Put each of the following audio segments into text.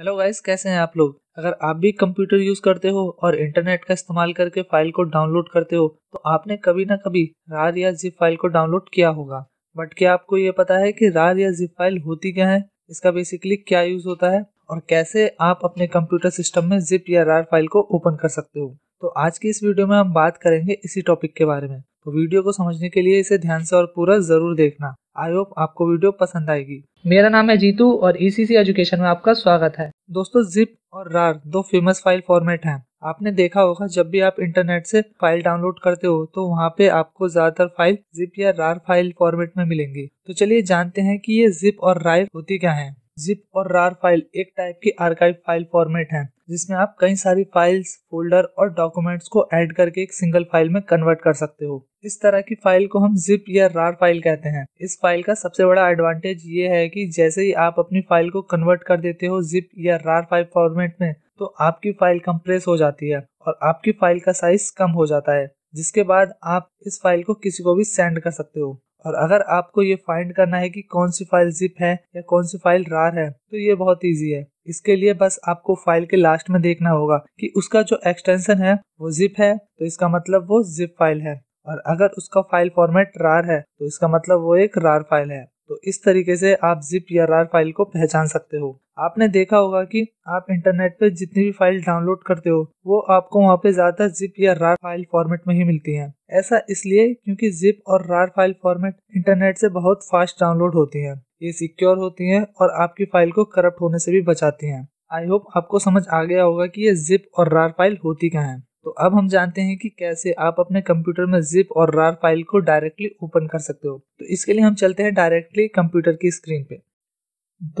Hello guys कैसे हैं आप लोग अगर आप भी कंप्यूटर यूज करते हो और इंटरनेट का इस्तेमाल करके फाइल को डाउनलोड करते हो तो आपने कभी ना कभी रार या जिप फाइल को डाउनलोड किया होगा बट क्या आपको ये पता है कि रार या जिप फाइल होती क्या है इसका बेसिकली क्या यूज होता है और कैसे आप अपने कंप्यूटर सिस्टम में जिप या रार फाइल को ओपन कर सकते हो तो आज की इस वीडियो में हम बात करेंगे इसी टॉपिक के बारे में तो वीडियो को समझने के लिए इसे ध्यान से और पूरा जरूर देखना आई होप आपको वीडियो पसंद आएगी मेरा नाम है जीतू और ईसीसी e एजुकेशन में आपका स्वागत है दोस्तों जिप और रार दो फेमस फाइल फॉर्मेट हैं आपने देखा होगा जब भी आप इंटरनेट से फाइल डाउनलोड करते हो तो वहाँ पे आपको ज्यादातर फाइल जिप या रार फाइल फॉर्मेट में मिलेंगी तो चलिए जानते हैं कि ये जिप और रार होती क्या है जिप और रार फाइल एक टाइप की आर्काइव फाइल फॉर्मेट है जिसमें आप कई सारी फाइल्स फोल्डर और डॉक्यूमेंट्स को ऐड करके एक सिंगल फाइल में कन्वर्ट कर सकते हो इस तरह की फाइल को हम जिप या रार फाइल कहते हैं इस फाइल का सबसे बड़ा एडवांटेज ये है कि जैसे ही आप अपनी फाइल को कन्वर्ट कर देते हो जिप या रार फाइल फॉर्मेट में तो आपकी फाइल कंप्रेस हो जाती है और आपकी फाइल का साइज कम हो जाता है जिसके बाद आप इस फाइल को किसी को भी सेंड कर सकते हो और अगर आपको ये फाइंड करना है कि कौन सी फाइल जिप है या कौन सी फाइल रार है तो ये बहुत ईजी है इसके लिए बस आपको फाइल के लास्ट में देखना होगा कि उसका जो एक्सटेंशन है वो जिप है तो इसका मतलब वो जिप फाइल है और अगर उसका फाइल फॉर्मेट रार है तो इसका मतलब वो एक रार फाइल है तो इस तरीके से आप जिप या रार फाइल को पहचान सकते हो आपने देखा होगा कि आप इंटरनेट पे जितनी भी फाइल डाउनलोड करते हो वो आपको वहाँ पे ज्यादा जिप या रार फाइल फॉर्मेट में ही मिलती हैं। ऐसा इसलिए क्योंकि जिप और रार फाइल फॉर्मेट इंटरनेट से बहुत फास्ट डाउनलोड होती हैं ये सिक्योर होती हैं और आपकी फाइल को करप्ट होने से भी बचाती हैं आई होप आपको समझ आ गया होगा कि ये जिप और रार फाइल होती क्या है तो अब हम जानते हैं कि कैसे आप अपने कंप्यूटर में जिप और रार फाइल को डायरेक्टली ओपन कर सकते हो तो इसके लिए हम चलते हैं डायरेक्टली कंप्यूटर की स्क्रीन पे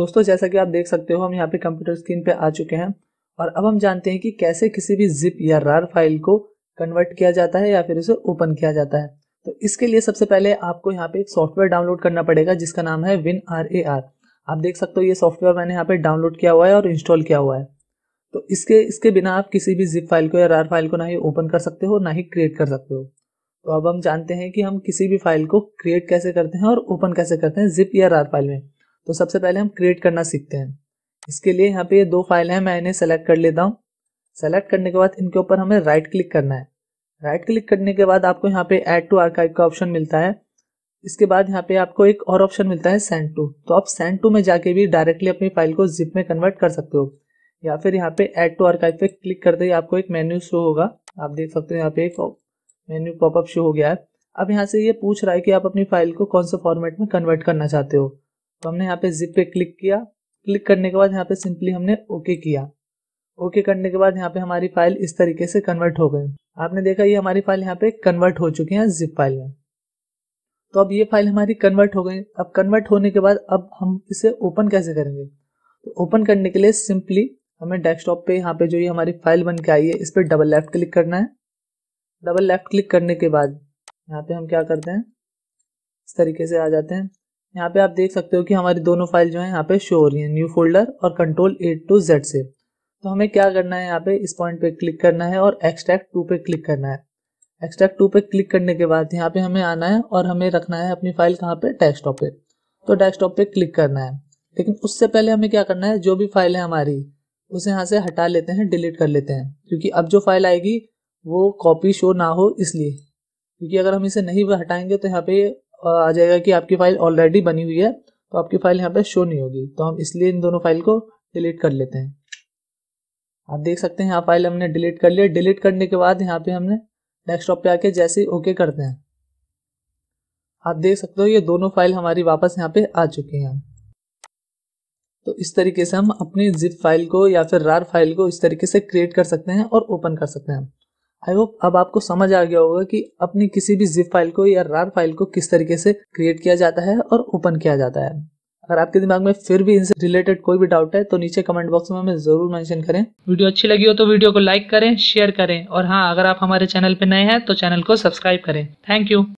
दोस्तों जैसा कि आप देख सकते हो हम यहाँ पे कंप्यूटर स्क्रीन पे आ चुके हैं और अब हम जानते हैं कि कैसे किसी भी जिप या रार फाइल को कन्वर्ट किया जाता है या फिर उसे ओपन किया जाता है तो इसके लिए सबसे पहले आपको यहाँ पे एक सॉफ्टवेयर डाउनलोड करना पड़ेगा जिसका नाम है विन आर ए आर आप देख सकते हो ये सॉफ्टवेयर मैंने यहाँ पे डाउनलोड किया हुआ है और इंस्टॉल किया हुआ है तो इसके इसके बिना आप किसी भी जिप फाइल को या रार फाइल को ना ही ओपन कर सकते हो ना ही क्रिएट कर सकते हो तो अब हम जानते हैं कि हम किसी भी फाइल को क्रिएट कैसे करते हैं और ओपन कैसे करते हैं जिप या रार फाइल में तो सबसे पहले हम क्रिएट करना सीखते हैं इसके लिए यहाँ पे ये दो फाइल हैं मैं इन्हें सेलेक्ट कर लेता हूँ सेलेक्ट करने के बाद इनके ऊपर हमें राइट क्लिक करना है राइट क्लिक करने के बाद आपको यहाँ पे एड टू आर्काइव का ऑप्शन मिलता है इसके बाद यहाँ पे आपको एक और ऑप्शन मिलता है सेंड टू तो आप सेंड टू में जाके भी डायरेक्टली अपनी फाइल को जिप में कन्वर्ट कर सकते हो या फिर यहाँ पे एड टू आर्काइव पे क्लिक करते ही आपको एक मेन्यू शो होगा आप देख सकते हो यहाँ पे एक मेन्यू पॉपअप शो हो गया है अब यहाँ से ये पूछ रहा है कि आप अपनी फाइल को कौन से फॉर्मेट में कन्वर्ट करना चाहते हो तो हमने यहाँ पे जिप पे क्लिक किया क्लिक करने के बाद यहाँ पे सिंपली हमने ओके किया ओके करने के बाद यहाँ पे हमारी फाइल इस तरीके से कन्वर्ट हो गई आपने देखा ये हमारी फाइल यहाँ पे कन्वर्ट हो चुकी है जिप फाइल में तो अब ये फाइल हमारी कन्वर्ट हो गई अब कन्वर्ट होने के बाद अब हम इसे ओपन कैसे करेंगे तो ओपन करने के लिए सिंपली हमें डेस्कटॉप पे यहाँ पे जो ये हमारी फाइल बन के आई है इस पर डबल लेफ्ट क्लिक करना है डबल लेफ्ट क्लिक करने के बाद यहाँ पे हम क्या करते हैं इस तरीके से आ जाते हैं यहाँ पे आप देख सकते हो कि हमारी दोनों फाइल जो है यहाँ पे शो हो रही है न्यू फोल्डर और कंट्रोल ए टू जेड से तो हमें क्या करना है यहाँ पे इस पॉइंट पे क्लिक करना है और एक्सट्रैक्ट टू पे क्लिक करना है एक्सट्रैक्ट टू पे क्लिक करने के बाद यहाँ पे हमें आना है और हमें रखना है अपनी फाइल कहाँ पे डेस्कटॉप पे तो डेस्कटॉप पे क्लिक करना है लेकिन उससे पहले हमें क्या करना है जो भी फाइल है हमारी उसे यहाँ से हटा लेते हैं डिलीट कर लेते हैं क्योंकि अब जो फाइल आएगी वो कॉपी शो ना हो इसलिए क्योंकि अगर हम इसे नहीं हटाएंगे तो यहाँ पे आ जाएगा कि आपकी फाइल ऑलरेडी बनी हुई है तो आपकी फाइल यहाँ पे शो नहीं होगी तो हम इसलिए इन दोनों फाइल को डिलीट कर लेते हैं आप देख सकते हैं यहाँ फाइल हमने डिलीट कर लिया डिलीट करने के बाद यहाँ पे हमने डेस्कटॉप पे आके जैसे ओके करते हैं आप देख सकते हो ये दोनों फाइल हमारी वापस यहाँ पे आ चुकी हैं तो इस तरीके से हम अपनी जिप फाइल को या फिर रार फाइल को इस तरीके से क्रिएट कर सकते हैं और ओपन कर सकते हैं आई होप अब आपको समझ आ गया होगा कि अपनी किसी भी जिप फाइल को या रार फाइल को किस तरीके से क्रिएट किया जाता है और ओपन किया जाता है अगर आपके दिमाग में फिर भी इनसे रिलेटेड कोई भी डाउट है तो नीचे कमेंट बॉक्स में हमें जरूर मेंशन करें वीडियो अच्छी लगी हो तो वीडियो को लाइक करें शेयर करें और हाँ अगर आप हमारे चैनल पर नए हैं तो चैनल को सब्सक्राइब करें थैंक यू